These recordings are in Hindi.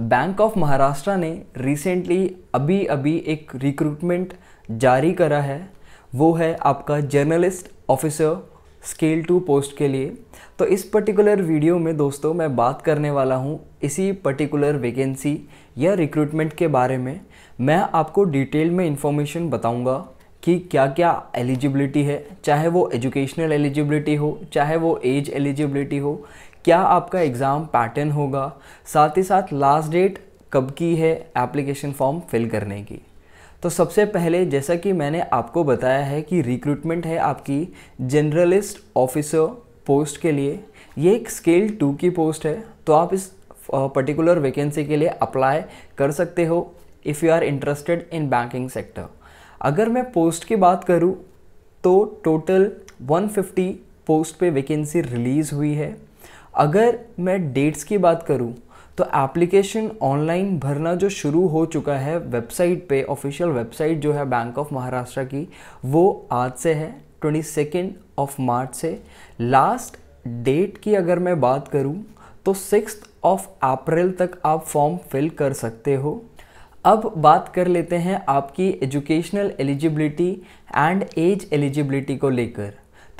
बैंक ऑफ महाराष्ट्र ने रिसेंटली अभी अभी एक रिक्रूटमेंट जारी करा है वो है आपका journalist officer scale two post के लिए तो इस पर्टिकुलर वीडियो में दोस्तों मैं बात करने वाला हूँ इसी पर्टिकुलर वैकेंसी या रिक्रूटमेंट के बारे में मैं आपको डिटेल में इंफॉर्मेशन बताऊँगा कि क्या क्या एलिजिबिलिटी है चाहे वो एजुकेशनल एलिजिबिलिटी हो चाहे वो एज एलिजिबिलिटी हो क्या आपका एग्ज़ाम पैटर्न होगा साथ ही साथ लास्ट डेट कब की है एप्लीकेशन फॉर्म फिल करने की तो सबसे पहले जैसा कि मैंने आपको बताया है कि रिक्रूटमेंट है आपकी जनरलिस्ट ऑफिसर पोस्ट के लिए ये एक स्केल टू की पोस्ट है तो आप इस पर्टिकुलर वैकेंसी के लिए अप्लाई कर सकते हो if you are interested in banking sector अगर मैं पोस्ट की बात करूँ तो टोटल 150 पोस्ट पे वैकेंसी रिलीज़ हुई है अगर मैं डेट्स की बात करूँ तो एप्लीकेशन ऑनलाइन भरना जो शुरू हो चुका है वेबसाइट पे ऑफिशियल वेबसाइट जो है बैंक ऑफ महाराष्ट्र की वो आज से है ट्वेंटी सेकेंड ऑफ मार्च से लास्ट डेट की अगर मैं बात करूँ तो सिक्स ऑफ अप्रैल तक आप फॉर्म फिल कर सकते हो अब बात कर लेते हैं आपकी educational eligibility and age eligibility को लेकर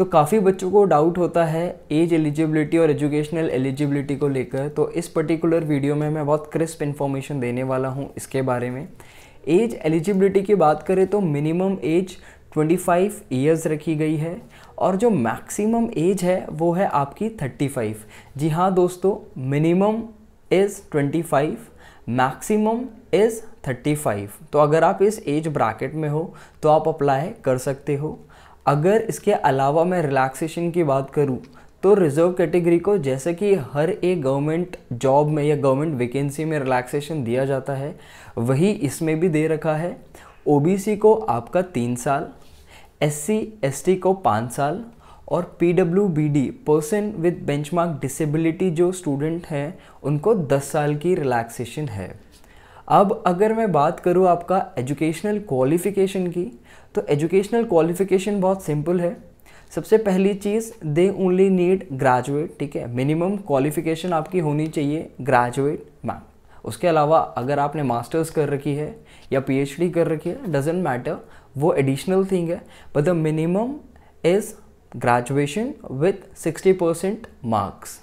तो काफ़ी बच्चों को डाउट होता है एज एलिजिबिलिटी और एजुकेशनल एलिजिबिलिटी को लेकर तो इस पर्टिकुलर वीडियो में मैं बहुत क्रिस्प इन्फॉर्मेशन देने वाला हूँ इसके बारे में एज एलिजिबिलिटी की बात करें तो मिनिमम एज 25 ईयर्स रखी गई है और जो मैक्सिमम एज है वो है आपकी 35 जी हाँ दोस्तों मिनिमम इज़ 25 मैक्सिमम इज़ 35 तो अगर आप इस एज ब्रैकेट में हो तो आप अप्लाई कर सकते हो अगर इसके अलावा मैं रिलैक्सेशन की बात करूँ तो रिजर्व कैटेगरी को जैसे कि हर एक गवर्नमेंट जॉब में या गवर्नमेंट वैकेंसी में रिलैक्सेशन दिया जाता है वही इसमें भी दे रखा है ओबीसी को आपका तीन साल एससी एसटी को पाँच साल और P W B D person with benchmark disability जो स्टूडेंट हैं उनको दस साल की रिलैक्सेशन है अब अगर मैं बात करूँ आपका एजुकेशनल क्वालिफिकेशन की तो एजुकेशनल क्वालिफिकेशन बहुत सिंपल है सबसे पहली चीज़ दे ओनली नीड ग्रेजुएट ठीक है मिनिमम क्वालिफिकेशन आपकी होनी चाहिए ग्रेजुएट मैम उसके अलावा अगर आपने मास्टर्स कर रखी है या पीएचडी कर रखी है डजेंट मैटर वो एडिशनल थिंग है but the minimum is graduation with 60 percent marks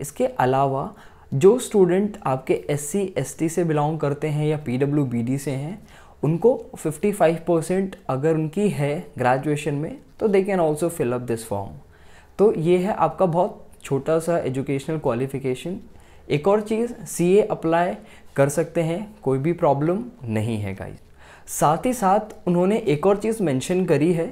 इसके अलावा जो स्टूडेंट आपके एस सी एस टी से बिलोंग करते हैं या पी डब्ल्यू बी डी से हैं उनको 55 परसेंट अगर उनकी है ग्रेजुएशन में तो they can also fill up this form तो ये है आपका बहुत छोटा सा एजुकेशनल क्वालिफिकेशन एक और चीज़ सी ए अप्लाई कर सकते हैं कोई भी प्रॉब्लम नहीं है गाइज साथ ही साथ उन्होंने एक और चीज़ मेंशन करी है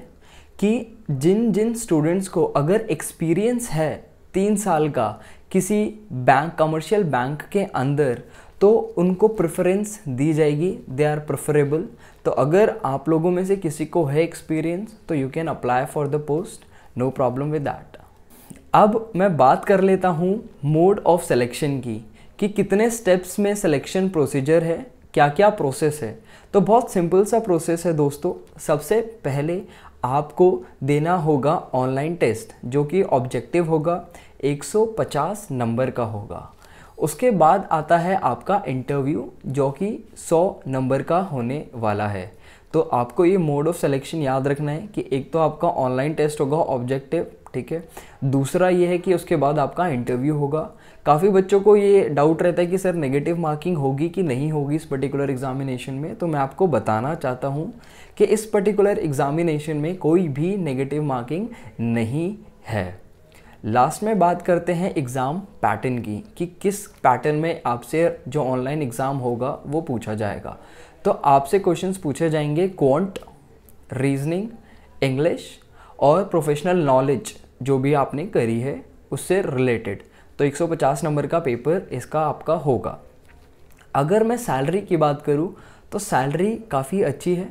कि जिन जिन स्टूडेंट्स को अगर एक्सपीरियंस है तीन साल का किसी बैंक कमर्शियल बैंक के अंदर तो उनको प्रेफरेंस दी जाएगी दे आर प्रेफरेबल तो अगर आप लोगों में से किसी को है एक्सपीरियंस तो you can apply for the post no problem with that अब मैं बात कर लेता हूँ मोड ऑफ सिलेक्शन की कि कितने स्टेप्स में सिलेक्शन प्रोसीजर है क्या क्या प्रोसेस है तो बहुत सिंपल सा प्रोसेस है दोस्तों सबसे पहले आपको देना होगा ऑनलाइन टेस्ट जो कि ऑब्जेक्टिव होगा 150 नंबर का होगा उसके बाद आता है आपका इंटरव्यू जो कि 100 नंबर का होने वाला है तो आपको ये मोड ऑफ सिलेक्शन याद रखना है कि एक तो आपका ऑनलाइन टेस्ट होगा ऑब्जेक्टिव ठीक है दूसरा ये है कि उसके बाद आपका इंटरव्यू होगा काफ़ी बच्चों को ये डाउट रहता है कि सर नेगेटिव मार्किंग होगी कि नहीं होगी इस पर्टिकुलर एग्जामिनेशन में तो मैं आपको बताना चाहता हूँ कि इस पर्टिकुलर एग्जामिनेशन में कोई भी नेगेटिव मार्किंग नहीं है लास्ट में बात करते हैं एग्ज़ाम पैटर्न की कि किस पैटर्न में आपसे जो ऑनलाइन एग्ज़ाम होगा वो पूछा जाएगा तो आपसे क्वेश्चंस पूछे जाएंगे क्वांट रीजनिंग इंग्लिश और प्रोफेशनल नॉलेज जो भी आपने करी है उससे रिलेटेड तो 150 नंबर का पेपर इसका आपका होगा अगर मैं सैलरी की बात करूँ तो सैलरी काफ़ी अच्छी है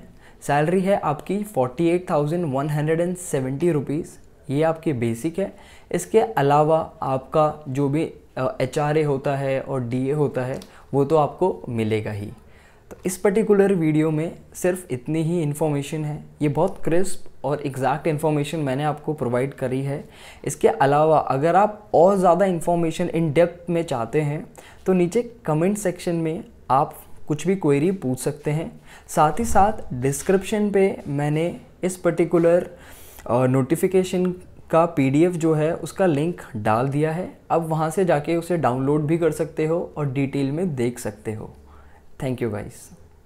सैलरी है आपकी forty eight thousand one hundred and seventy rupees ये आपकी बेसिक है इसके अलावा आपका जो भी एच होता है और डी होता है वो तो आपको मिलेगा ही इस पर्टिकुलर वीडियो में सिर्फ इतनी ही इन्फॉर्मेशन है ये बहुत क्रिस्प और एग्जैक्ट इन्फॉर्मेशन मैंने आपको प्रोवाइड करी है इसके अलावा अगर आप और ज़्यादा इन्फॉर्मेशन इन डेप्थ में चाहते हैं तो नीचे कमेंट सेक्शन में आप कुछ भी क्वेरी पूछ सकते हैं साथ ही साथ डिस्क्रिप्शन पे मैंने इस पर्टिकुलर नोटिफिकेशन का पी जो है उसका लिंक डाल दिया है अब वहाँ से जाके उसे डाउनलोड भी कर सकते हो और डिटेल में देख सकते हो Thank you guys.